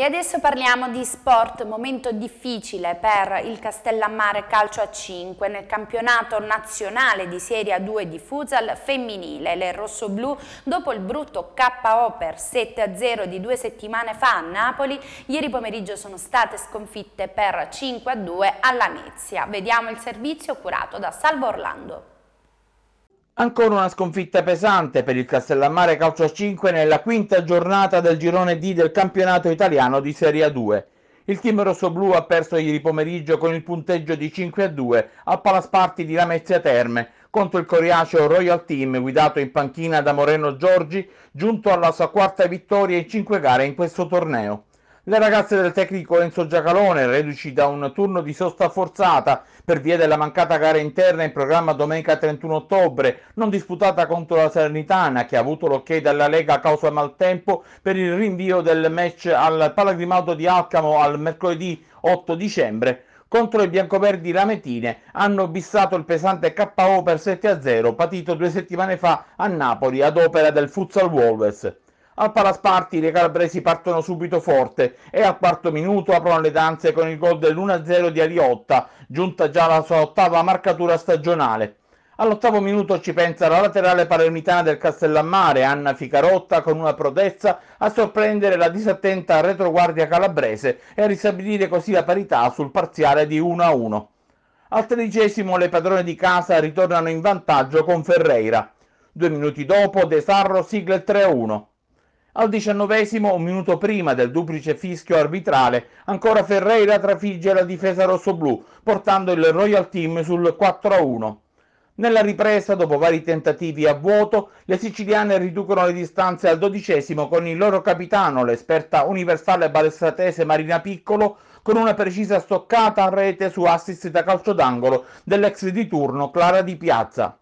E adesso parliamo di sport, momento difficile per il Castellammare Calcio a 5 nel campionato nazionale di Serie A2 di futsal femminile. Le rossoblù, dopo il brutto KO per 7-0 di due settimane fa a Napoli, ieri pomeriggio sono state sconfitte per 5-2 alla Mezia. Vediamo il servizio curato da Salvo Orlando. Ancora una sconfitta pesante per il Castellammare Calcio 5 nella quinta giornata del girone D del campionato italiano di Serie 2. Il team rossoblù ha perso ieri pomeriggio con il punteggio di 5 a 2 al Palasparti di Lamezia Terme contro il coriaceo Royal Team guidato in panchina da Moreno Giorgi, giunto alla sua quarta vittoria in 5 gare in questo torneo. Le ragazze del tecnico Enzo Giacalone, reduci da un turno di sosta forzata per via della mancata gara interna in programma domenica 31 ottobre, non disputata contro la Salernitana, che ha avuto l'ok dalla Lega a causa maltempo per il rinvio del match al Palagrimaldo di Alcamo al mercoledì 8 dicembre, contro i biancoverdi lametine hanno bissato il pesante KO per 7-0 patito due settimane fa a Napoli ad opera del Futsal Wolves. Al Palace Party le calabresi partono subito forte e al quarto minuto aprono le danze con il gol dell'1-0 di Ariotta, giunta già alla sua ottava marcatura stagionale. All'ottavo minuto ci pensa la laterale palermitana del Castellammare, Anna Ficarotta, con una prodezza a sorprendere la disattenta retroguardia calabrese e a ristabilire così la parità sul parziale di 1-1. Al tredicesimo le padrone di casa ritornano in vantaggio con Ferreira. Due minuti dopo De Sarro sigla il 3-1. Al diciannovesimo, un minuto prima del duplice fischio arbitrale, ancora Ferreira trafigge la difesa rossoblù, portando il Royal Team sul 4-1. Nella ripresa, dopo vari tentativi a vuoto, le siciliane riducono le distanze al dodicesimo con il loro capitano, l'esperta universale balestratese Marina Piccolo, con una precisa stoccata a rete su assist da calcio d'angolo dell'ex di turno Clara Di Piazza.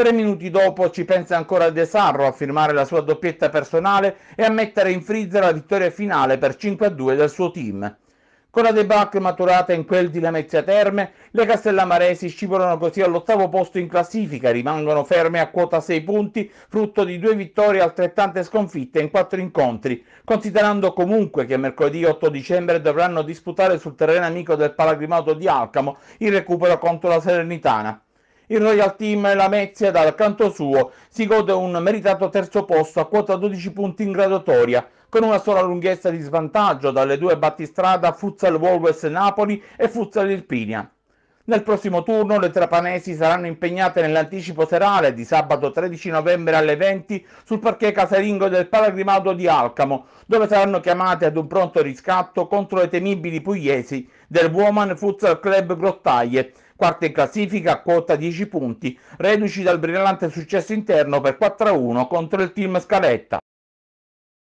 Tre minuti dopo ci pensa ancora De Sarro a firmare la sua doppietta personale e a mettere in freezer la vittoria finale per 5-2 del suo team. Con la debacle maturata in quel di Lamezia Terme, le Castellamaresi scivolano così all'ottavo posto in classifica, rimangono ferme a quota 6 punti, frutto di due vittorie altrettante sconfitte in quattro incontri, considerando comunque che mercoledì 8 dicembre dovranno disputare sul terreno amico del Palagrimato di Alcamo il recupero contro la Salernitana. Il Royal Team Lamezia dal canto suo si gode un meritato terzo posto a quota 12 punti in graduatoria, con una sola lunghezza di svantaggio dalle due battistrada Futsal Volves Napoli e Futsal Irpinia. Nel prossimo turno le trapanesi saranno impegnate nell'anticipo serale di sabato 13 novembre alle 20 sul parquet casalingo del Palagrimato di Alcamo, dove saranno chiamate ad un pronto riscatto contro le temibili pugliesi del Woman Futsal Club Grottaglie, quarta in classifica a quota 10 punti, reduci dal brillante successo interno per 4-1 contro il team Scaletta.